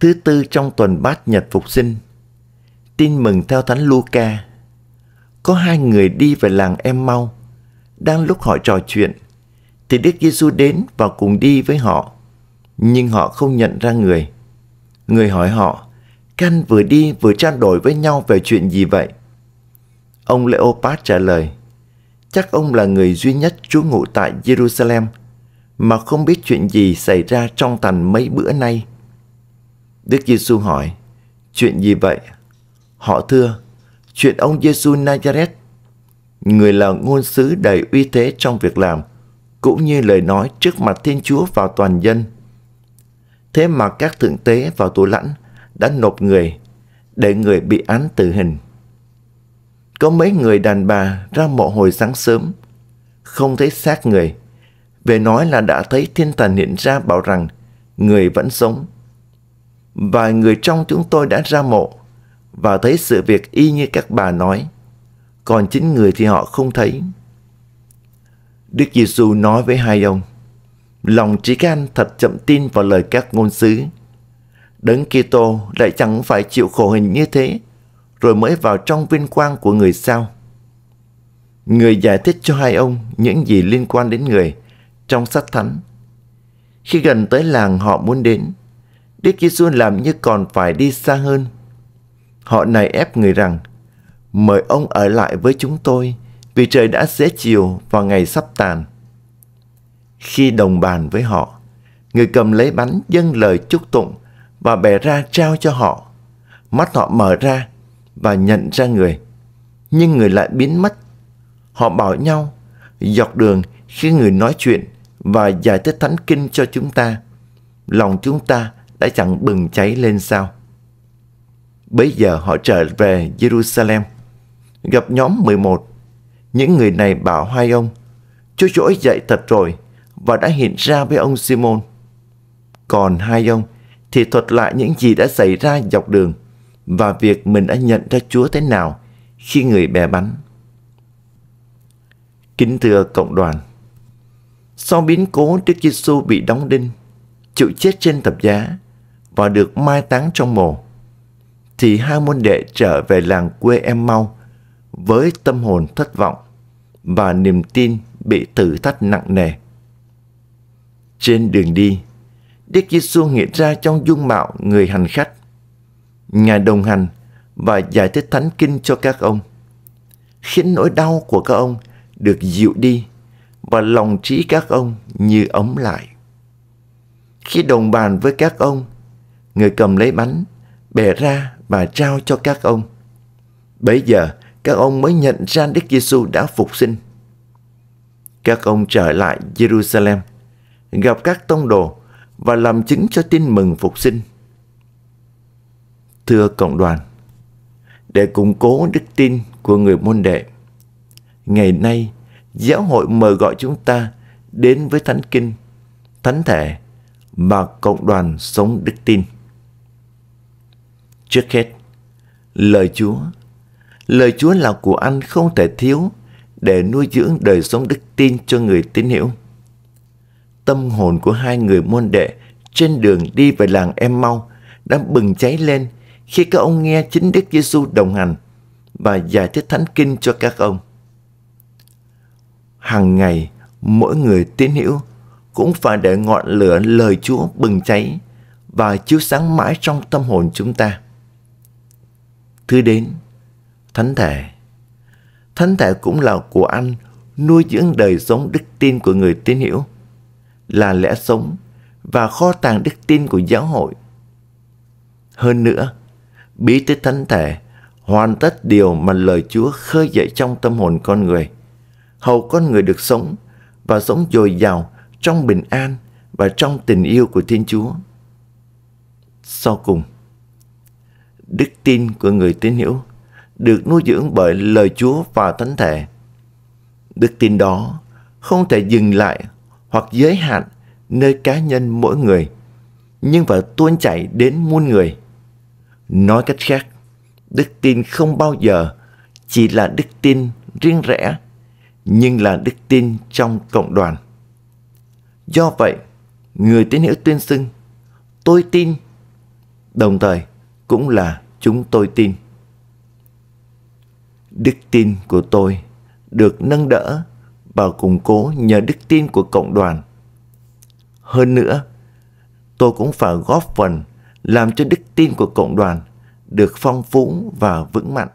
thứ tư trong tuần bát nhật phục sinh. Tin mừng theo Thánh Luca. Có hai người đi về làng Em Mau. Đang lúc họ trò chuyện, thì Đức Giêsu đến và cùng đi với họ. Nhưng họ không nhận ra người. Người hỏi họ, canh vừa đi vừa trao đổi với nhau về chuyện gì vậy? Ông Leopold trả lời, chắc ông là người duy nhất trú ngụ tại Jerusalem mà không biết chuyện gì xảy ra trong thành mấy bữa nay Đức Giêsu hỏi, chuyện gì vậy? Họ thưa, chuyện ông Giêsu Nazareth, người là ngôn sứ đầy uy thế trong việc làm, cũng như lời nói trước mặt Thiên Chúa và toàn dân. Thế mà các thượng tế và tù lãnh đã nộp người để người bị án tử hình. Có mấy người đàn bà ra mộ hồi sáng sớm, không thấy xác người. Về nói là đã thấy thiên thần hiện ra bảo rằng người vẫn sống Vài người trong chúng tôi đã ra mộ và thấy sự việc y như các bà nói. Còn chính người thì họ không thấy. Đức Giêsu nói với hai ông, lòng trí can thật chậm tin vào lời các ngôn sứ. Đấng Kitô lại chẳng phải chịu khổ hình như thế, rồi mới vào trong vinh quang của người sao. Người giải thích cho hai ông những gì liên quan đến người trong sách thánh. Khi gần tới làng họ muốn đến, Đức Giêsu làm như còn phải đi xa hơn. Họ này ép người rằng, mời ông ở lại với chúng tôi vì trời đã xế chiều và ngày sắp tàn. Khi đồng bàn với họ, người cầm lấy bánh dâng lời chúc tụng và bẻ ra trao cho họ. Mắt họ mở ra và nhận ra người, nhưng người lại biến mất. Họ bảo nhau, dọc đường khi người nói chuyện và giải thích thánh kinh cho chúng ta, lòng chúng ta đã chẳng bừng cháy lên sao. Bây giờ họ trở về Jerusalem, gặp nhóm 11. Những người này bảo hai ông, Chúa trỗi dậy thật rồi và đã hiện ra với ông Simon. Còn hai ông thì thuật lại những gì đã xảy ra dọc đường và việc mình đã nhận ra Chúa thế nào khi người bè bắn. Kính thưa cộng đoàn, sau biến cố Đức Giêsu bị đóng đinh, chịu chết trên thập giá, và được mai táng trong mồ. Thì hai môn đệ trở về làng quê em mau với tâm hồn thất vọng và niềm tin bị thử thách nặng nề. Trên đường đi, Đức Giêsu hiện ra trong dung mạo người hành khách. Ngài đồng hành và giải thích thánh kinh cho các ông, khiến nỗi đau của các ông được dịu đi và lòng trí các ông như ấm lại. Khi đồng bàn với các ông người cầm lấy bánh, bẻ ra và trao cho các ông. Bấy giờ, các ông mới nhận ra Đức Giêsu đã phục sinh. Các ông trở lại Jerusalem, gặp các tông đồ và làm chứng cho tin mừng phục sinh. Thưa cộng đoàn, để củng cố đức tin của người môn đệ, ngày nay giáo hội mời gọi chúng ta đến với thánh kinh, thánh thể và cộng đoàn sống đức tin. Trước hết, lời Chúa. Lời Chúa là của anh không thể thiếu để nuôi dưỡng đời sống đức tin cho người tín hiểu. Tâm hồn của hai người môn đệ trên đường đi về làng Em Mau đã bừng cháy lên khi các ông nghe chính Đức Giêsu đồng hành và giải thích thánh kinh cho các ông. Hằng ngày, mỗi người tín hữu cũng phải để ngọn lửa lời Chúa bừng cháy và chiếu sáng mãi trong tâm hồn chúng ta. Thứ đến, thánh thể. Thánh thể cũng là của anh nuôi dưỡng đời sống đức tin của người tín hữu, là lẽ sống và kho tàng đức tin của giáo hội. Hơn nữa, bí tích thánh thể hoàn tất điều mà lời Chúa khơi dậy trong tâm hồn con người. Hầu con người được sống và sống dồi dào trong bình an và trong tình yêu của Thiên Chúa. Sau cùng, đức tin của người tín hữu được nuôi dưỡng bởi lời Chúa và Thánh Thể. Đức tin đó không thể dừng lại hoặc giới hạn nơi cá nhân mỗi người, nhưng phải tuôn chảy đến muôn người. Nói cách khác, đức tin không bao giờ chỉ là đức tin riêng rẽ, nhưng là đức tin trong cộng đoàn. Do vậy, người tín hữu tuyên xưng, tôi tin, đồng thời cũng là chúng tôi tin. Đức tin của tôi được nâng đỡ và củng cố nhờ đức tin của cộng đoàn. Hơn nữa, tôi cũng phải góp phần làm cho đức tin của cộng đoàn được phong phú và vững mạnh.